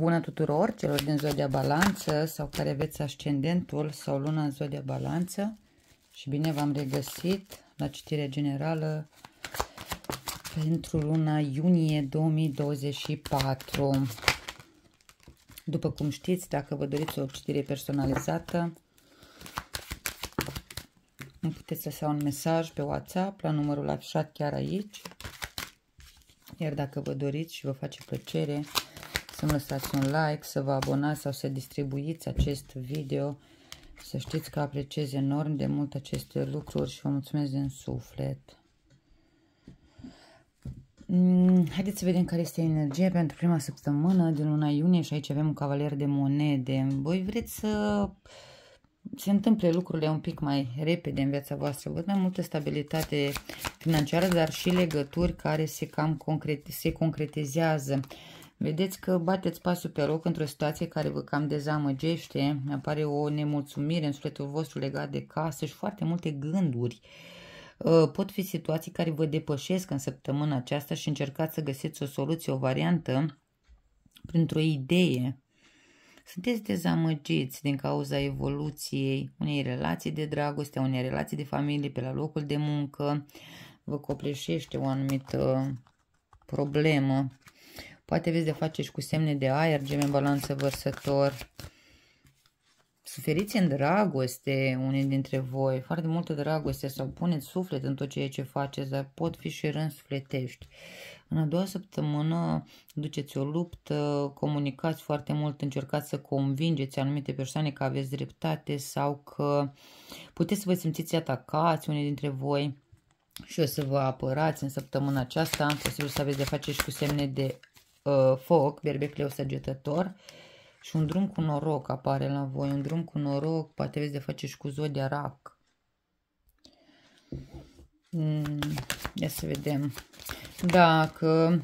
Bună tuturor celor din Zodia Balanță sau care veți ascendentul sau luna în Zodia Balanță și bine v-am regăsit la citire generală pentru luna iunie 2024. După cum știți, dacă vă doriți o citire personalizată, îmi puteți lăsa un mesaj pe WhatsApp la numărul afișat chiar aici. Iar dacă vă doriți și vă face plăcere, să-mi lăsați un like, să vă abonați sau să distribuiți acest video. Să știți că apreciez enorm de mult aceste lucruri și vă mulțumesc din suflet. Mm, haideți să vedem care este energia pentru prima săptămână din luna iunie și aici avem un cavaler de monede. Voi vreți să se întâmple lucrurile un pic mai repede în viața voastră. Văd mai multă stabilitate financiară, dar și legături care se cam concrete, se concretizează. Vedeți că bateți pasul pe loc într-o situație care vă cam dezamăgește, apare o nemulțumire în sufletul vostru legat de casă și foarte multe gânduri. Uh, pot fi situații care vă depășesc în săptămâna aceasta și încercați să găsiți o soluție, o variantă printr-o idee. Sunteți dezamăgiți din cauza evoluției unei relații de dragoste, a unei relații de familie pe la locul de muncă, vă copleșește o anumită problemă Poate aveți de face și cu semne de aer, gem în balanță vărsător. Suferiți în dragoste unii dintre voi, foarte multă dragoste sau puneți suflet în tot ceea ce faceți, dar pot fi și rând sufletești. În a doua săptămână duceți o luptă, comunicați foarte mult, încercați să convingeți anumite persoane că aveți dreptate sau că puteți să vă simțiți atacați unii dintre voi și o să vă apărați în săptămâna aceasta, posibil să aveți de face și cu semne de uh, foc, berbecleu săgetător și un drum cu noroc apare la voi, un drum cu noroc, poate vezi de face și cu zodia rac. Mm, ia să vedem dacă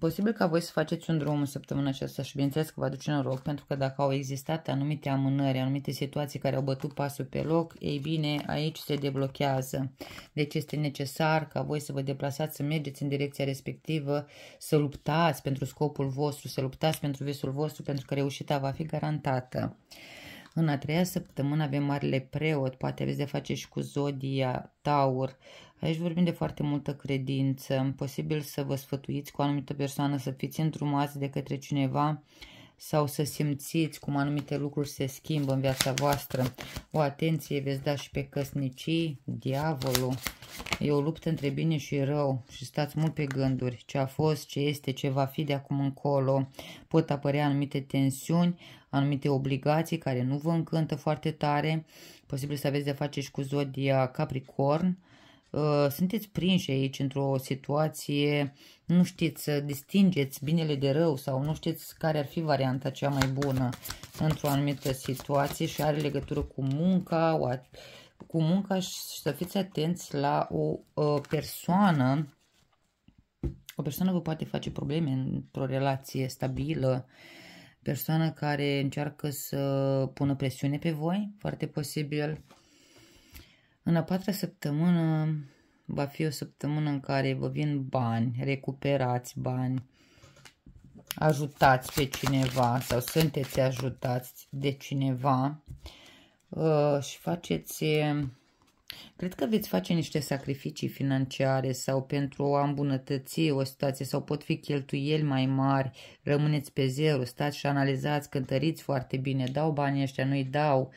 Posibil ca voi să faceți un drum în săptămâna aceasta și bineînțeles că vă aduce noroc, pentru că dacă au existat anumite amânări, anumite situații care au bătut pasul pe loc, ei bine, aici se deblochează. Deci este necesar ca voi să vă deplasați, să mergeți în direcția respectivă, să luptați pentru scopul vostru, să luptați pentru visul vostru, pentru că reușita va fi garantată. În a treia săptămână avem Marele Preot, poate aveți de face și cu Zodia, Taur, uh, Aici vorbim de foarte multă credință. Posibil să vă sfătuiți cu o anumită persoană, să fiți îndrumați de către cineva sau să simțiți cum anumite lucruri se schimbă în viața voastră. O atenție veți da și pe căsnicii, diavolul. E o luptă între bine și rău și stați mult pe gânduri. Ce a fost, ce este, ce va fi de acum încolo. Pot apărea anumite tensiuni, anumite obligații care nu vă încântă foarte tare. Posibil să aveți de face și cu zodia Capricorn Uh, sunteți prinși aici într-o situație, nu știți să uh, distingeți binele de rău sau nu știți care ar fi varianta cea mai bună într-o anumită situație și are legătură cu munca, cu munca și să fiți atenți la o, uh, persoană. O persoană vă poate face probleme într-o relație stabilă, persoană care încearcă să pună presiune pe voi, foarte posibil, în a patra săptămână va fi o săptămână în care vă vin bani, recuperați bani, ajutați pe cineva sau sunteți ajutați de cineva uh, și faceți Cred că veți face niște sacrificii financiare sau pentru a îmbunătăți o situație sau pot fi cheltuieli mai mari, rămâneți pe zero, stați și analizați, cântăriți foarte bine, dau banii ăștia, nu-i dau,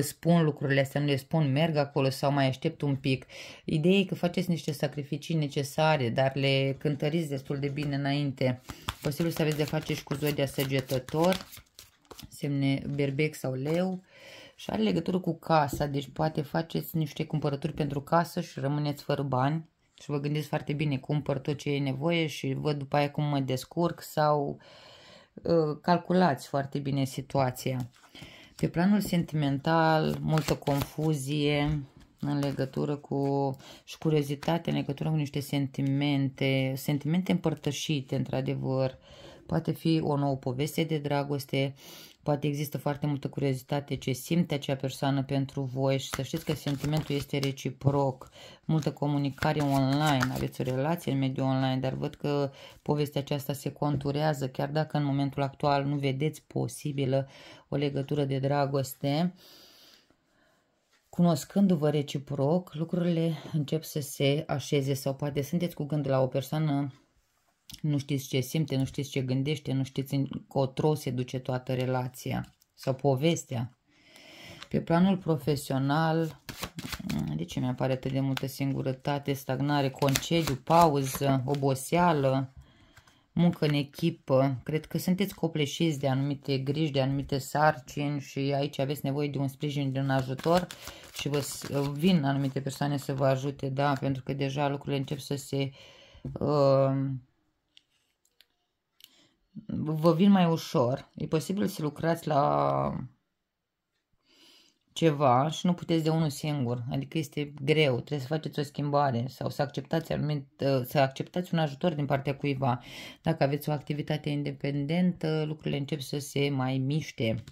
spun lucrurile astea, nu le spun, merg acolo sau mai aștept un pic. Ideea e că faceți niște sacrificii necesare, dar le cântăriți destul de bine înainte. Posibil să aveți de face și cu zodia săgetător, semne berbec sau leu. Uh, și are legătură cu casa, deci poate faceți niște cumpărături pentru casă și rămâneți fără bani și vă gândiți foarte bine, cumpăr tot ce e nevoie și văd după aia cum mă descurc sau uh, calculați foarte bine situația. Pe planul sentimental, multă confuzie în legătură cu și curiozitate în legătură cu niște sentimente, sentimente împărtășite, într-adevăr. Poate fi o nouă poveste de dragoste, uh, Poate există foarte multă curiozitate ce simte acea persoană pentru voi și să știți că sentimentul este reciproc. Multă comunicare online, aveți o relație în mediul online, dar văd că povestea aceasta se conturează, chiar dacă în momentul actual nu vedeți posibilă o legătură de dragoste. Cunoscându-vă reciproc, lucrurile încep să se așeze sau poate sunteți cu gând la o persoană nu știți ce simte, nu știți ce gândește, nu știți încotro se duce toată relația sau povestea. Pe planul profesional, mm, de ce mi-apare atât de multă singurătate, stagnare, concediu, pauză, oboseală, muncă în echipă. Cred că sunteți copleșiți de anumite griji, de anumite sarcini și aici aveți nevoie de un sprijin, de un ajutor și vă vin anumite persoane să vă ajute, da, pentru că deja lucrurile încep să se uh, vă vin mai ușor. E posibil să lucrați la ceva și nu puteți de unul singur. Adică este greu, trebuie să faceți o schimbare sau să acceptați, anumit, să acceptați un ajutor din partea cuiva. Dacă aveți o activitate independentă, lucrurile încep să se mai miște.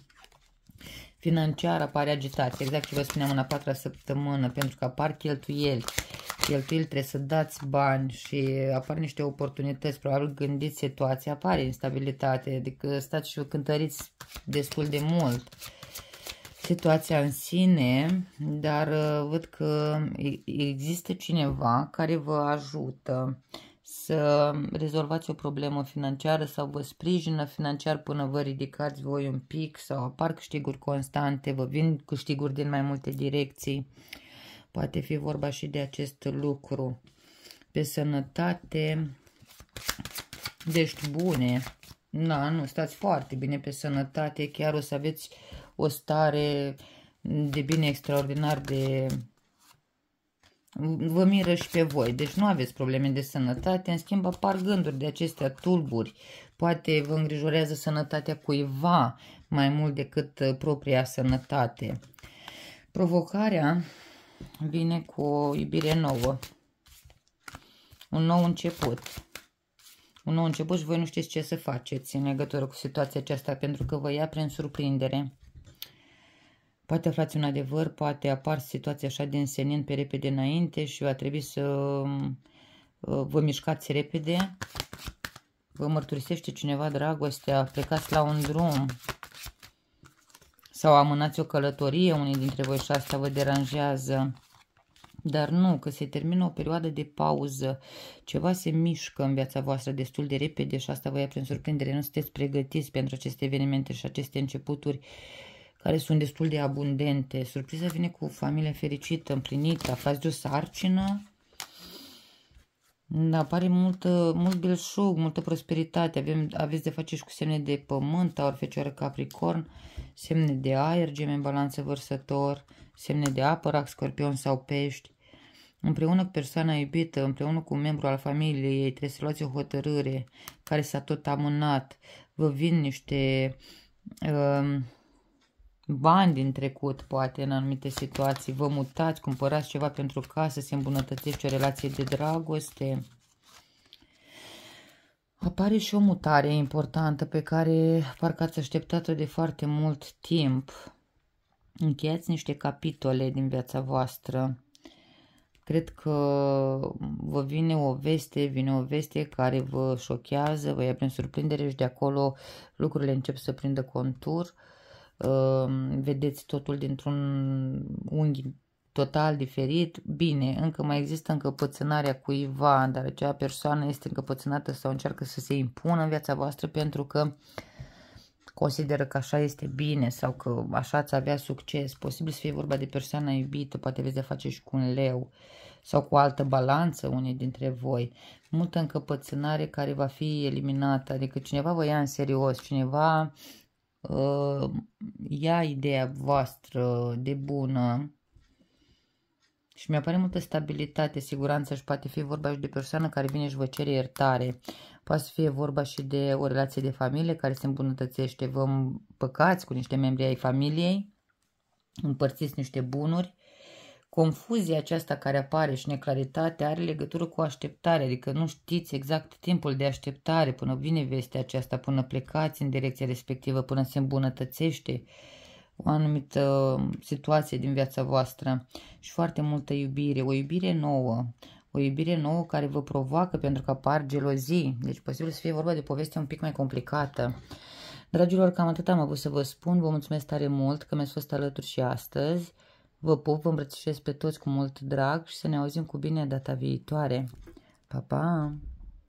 Financiar apare agitație, exact ce vă spuneam în a patra săptămână, pentru că apar cheltuieli cheltuieli, trebuie să dați bani și apar niște oportunități, probabil gândiți situația, apare instabilitate, adică stați și cântăriți destul de mult situația în sine, dar uh, văd că există cineva care vă ajută să rezolvați o problemă financiară sau vă sprijină financiar până vă ridicați voi un pic sau apar câștiguri constante, vă vin câștiguri din mai multe direcții. Poate fi vorba și de acest lucru. Pe sănătate, vești bune. Na, nu, stați foarte bine pe sănătate. Chiar o să aveți o stare de bine extraordinar de... Vă miră și pe voi, deci nu aveți probleme de sănătate, în schimb apar gânduri de acestea tulburi. Poate vă îngrijorează sănătatea cuiva mai mult decât uh, propria sănătate. Provocarea vine cu o iubire nouă. Un nou început. Un nou început și voi nu știți ce să faceți în legătură cu situația aceasta, pentru că vă ia prin surprindere. Poate aflați un adevăr, poate apar situații așa de însenin pe repede înainte și va trebui să uh, vă mișcați repede. Vă mărturisește cineva dragostea, plecați la un drum, sau amânați o călătorie, unii dintre voi și asta vă deranjează. Dar nu, că se termină o perioadă de pauză, ceva se mișcă în viața voastră destul de repede și asta vă ia prin surprindere, nu sunteți pregătiți pentru aceste evenimente și aceste începuturi care sunt destul de abundente. Surpriza vine cu familia fericită, împlinită, aflați de o sarcină, da, pare mult mult belșug, multă prosperitate. Avem, aveți de face și cu semne de pământ, taur, fecioară, capricorn, semne de aer, gem în balanță vărsător, semne de apă, rac, scorpion sau pești. Împreună cu persoana iubită, împreună cu un membru al familiei, trebuie să luați o hotărâre care s-a tot amânat. Vă vin niște... Uh, bani din trecut, poate, în anumite situații, vă mutați, cumpărați ceva pentru casă, se îmbunătățește o relație de dragoste. Apare și o mutare importantă pe care parcă ați așteptat-o de foarte mult timp. Încheiați niște capitole din viața voastră. Cred că vă vine o veste, vine o veste care vă șochează, vă ia prin surprindere și de acolo lucrurile încep să prindă contur. Uh, Ehm, vedeți totul dintr-un unghi total diferit. Bine, încă mai există încăpățânarea cuiva, dar acea persoană este încăpățânată sau încearcă să se impună în viața voastră pentru că consideră că așa este bine sau că așa ați avea succes. Posibil să fie vorba de persoana iubită, poate aveți de face și cu un leu sau cu altă balanță unei dintre voi. Multă încăpățânare care va fi eliminată, adică cineva vă ia în serios, cineva Ă, ia ideea voastră de bună și mi apare multă stabilitate, siguranță și poate fi vorba și de persoană care vine și vă cere iertare. Poate să fie vorba și de o relație de familie care se îmbunătățește. Vă împăcați cu niște membri ai familiei, împărțiți niște bunuri Confuzia aceasta care apare și neclaritatea are legătură cu așteptarea, adică nu știți exact timpul de așteptare până vine vestea aceasta, până plecați în direcția respectivă, până se îmbunătățește o anumită uh, situație din viața voastră și foarte multă iubire, o iubire nouă, o iubire nouă care vă provoacă pentru că apar gelozii, deci posibil să fie vorba de o poveste un pic mai complicată. Dragilor, cam atât am avut să vă spun, vă mulțumesc tare mult că mi-ați fost alături și astăzi. Vă pup, vă îmbrățișez pe toți cu mult drag și să ne auzim cu bine data viitoare. Pa, pa!